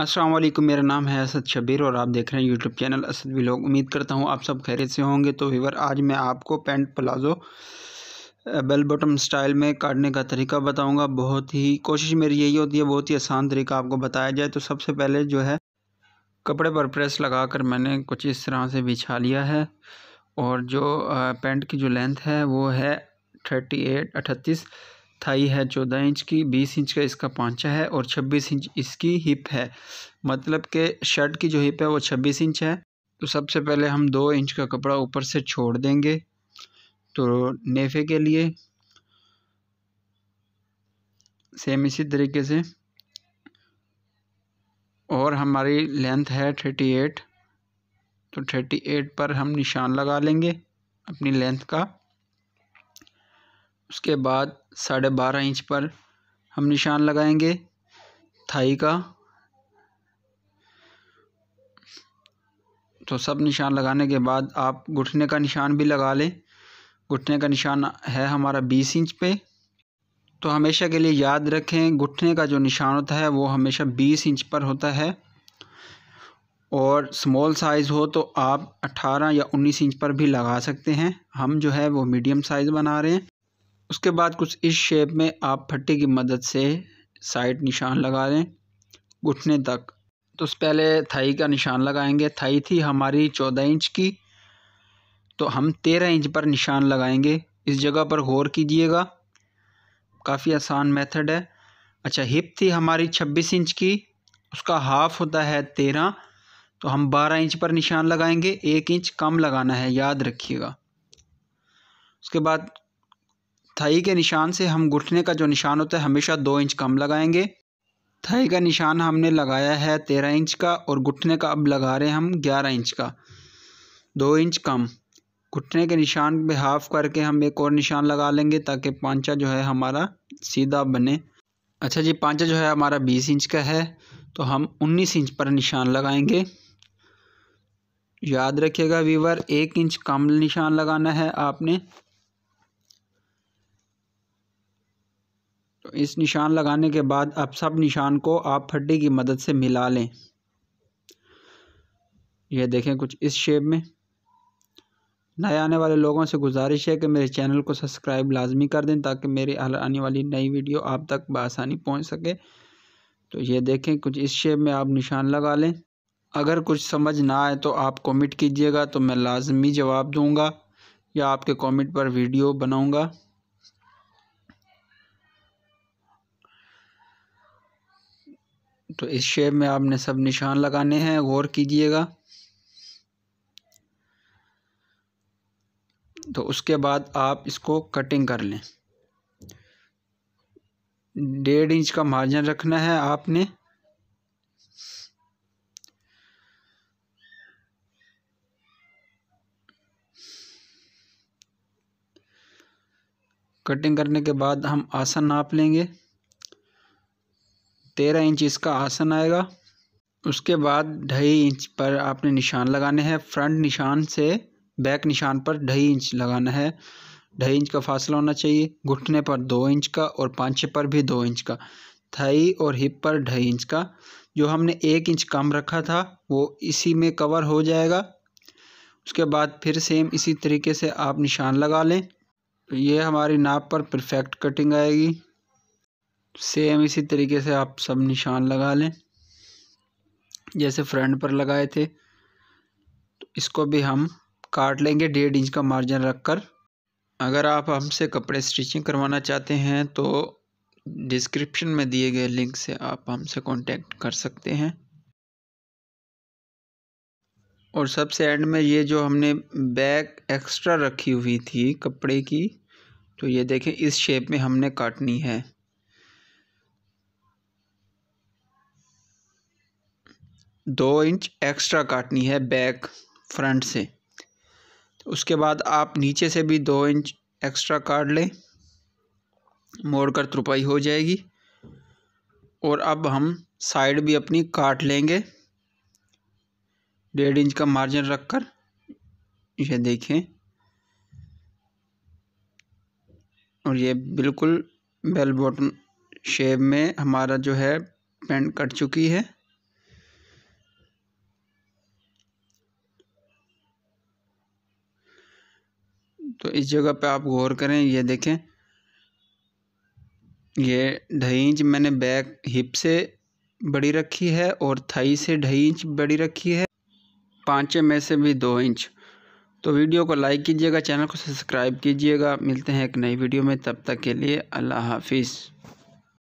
अस्सलाम वालेकुम मेरा नाम है असद शबीर और आप देख रहे हैं यूट्यूब चैनल असद भी लोग उम्मीद करता हूँ आप सब खैरियत से होंगे तो वीवर आज मैं आपको pant palazzo bell bottom style में काटने का तरीका बताऊंगा बहुत ही कोशिश मेरी यही होती है बहुत ही आसान तरीका आपको बताया जाए तो सबसे पहले जो है कपड़े पर प्रेस लगा कर मैंने कुछ इस तरह से बिछा लिया है और जो पैंट की जो लेंथ है वो है थर्टी एट अठतीस थाई है चौदह इंच की बीस इंच का इसका पाँचा है और छब्बीस इंच इसकी हिप है मतलब के शर्ट की जो हिप है वो छब्बीस इंच है तो सबसे पहले हम दो इंच का कपड़ा ऊपर से छोड़ देंगे तो नेफे के लिए सेम इसी तरीके से और हमारी लेंथ है थर्टी एट तो थर्टी एट पर हम निशान लगा लेंगे अपनी लेंथ का उसके बाद साढ़े बारह इंच पर हम निशान लगाएंगे थाई का तो सब निशान लगाने के बाद आप घुटने का निशान भी लगा लें घुटने का निशान है हमारा बीस इंच पे तो हमेशा के लिए याद रखें घुटने का जो निशान होता है वो हमेशा बीस इंच पर होता है और स्मॉल साइज़ हो तो आप 18 या 19 इंच पर भी लगा सकते हैं हम जो है वो मीडियम साइज़ बना रहे हैं उसके बाद कुछ इस शेप में आप फट्टी की मदद से साइड निशान लगा दें घुटने तक तो उस पहले थाई का निशान लगाएंगे थाई थी हमारी चौदह इंच की तो हम तेरह इंच पर निशान लगाएंगे इस जगह पर गौर कीजिएगा काफ़ी आसान मेथड है अच्छा हिप थी हमारी छब्बीस इंच की उसका हाफ होता है तेरह तो हम बारह इंच पर निशान लगाएंगे एक इंच कम लगाना है याद रखिएगा उसके बाद थाई के निशान से हम घुटने का जो निशान होता है हमेशा दो इंच कम लगाएंगे थाई का निशान हमने लगाया है तेरह इंच का और घुटने का अब लगा रहे हैं हम ग्यारह इंच का दो इंच कम घुटने के निशान पे हाफ करके हम एक और निशान लगा लेंगे ताकि पांचा जो है हमारा सीधा बने अच्छा जी पांचा जो है हमारा बीस इंच का है तो हम उन्नीस इंच पर निशान लगाएंगे याद रखिएगा वीवर एक इंच कम निशान लगाना है आपने तो इस निशान लगाने के बाद अब सब निशान को आप हड्डी की मदद से मिला लें यह देखें कुछ इस शेप में नए आने वाले लोगों से गुजारिश है कि मेरे चैनल को सब्सक्राइब लाजमी कर दें ताकि मेरी आने वाली नई वीडियो आप तक बसानी पहुंच सके तो ये देखें कुछ इस शेप में आप निशान लगा लें अगर कुछ समझ ना आए तो आप कमेंट कीजिएगा तो मैं लाजमी जवाब दूंगा या आपके कमेंट पर वीडियो बनाऊंगा तो इस शेप में आपने सब निशान लगाने हैं गौर कीजिएगा तो उसके बाद आप इसको कटिंग कर लें डेढ़ इंच का मार्जिन रखना है आपने कटिंग करने के बाद हम आसन नाप लेंगे तेरह इंच इसका आसन आएगा उसके बाद ढाई इंच पर आपने निशान लगाने हैं फ्रंट निशान से बैक निशान पर ढाई इंच लगाना है ढाई इंच का फासला होना चाहिए घुटने पर दो इंच का और पाँचे पर भी दो इंच का थाई और हिप पर ढाई इंच का जो हमने एक इंच कम रखा था वो इसी में कवर हो जाएगा उसके बाद फिर सेम इसी तरीके से आप निशान लगा लें तो ये हमारी नाप पर परफेक्ट कटिंग आएगी सेम इसी तरीके से आप सब निशान लगा लें जैसे फ्रंट पर लगाए थे तो इसको भी हम काट लेंगे डेढ़ इंच का मार्जिन रखकर अगर आप हमसे कपड़े स्टिचिंग करवाना चाहते हैं तो डिस्क्रिप्शन में दिए गए लिंक से आप हमसे कांटेक्ट कर सकते हैं और सबसे एंड में ये जो हमने बैक एक्स्ट्रा रखी हुई थी कपड़े की तो ये देखें इस शेप में हमने काटनी है दो इंच एक्स्ट्रा काटनी है बैक फ्रंट से उसके बाद आप नीचे से भी दो इंच एक्स्ट्रा काट लें मोड़ कर तुरपाई हो जाएगी और अब हम साइड भी अपनी काट लेंगे डेढ़ इंच का मार्जिन रख कर ये देखें और ये बिल्कुल बेल बॉटम शेप में हमारा जो है पेंट कट चुकी है तो इस जगह पे आप गौर करें ये देखें ये ढाई इंच मैंने बैक हिप से बड़ी रखी है और थाई से ढाई इंच बड़ी रखी है पाँचे में से भी दो इंच तो वीडियो को लाइक कीजिएगा चैनल को सब्सक्राइब कीजिएगा मिलते हैं एक नई वीडियो में तब तक के लिए अल्लाह हाफिज़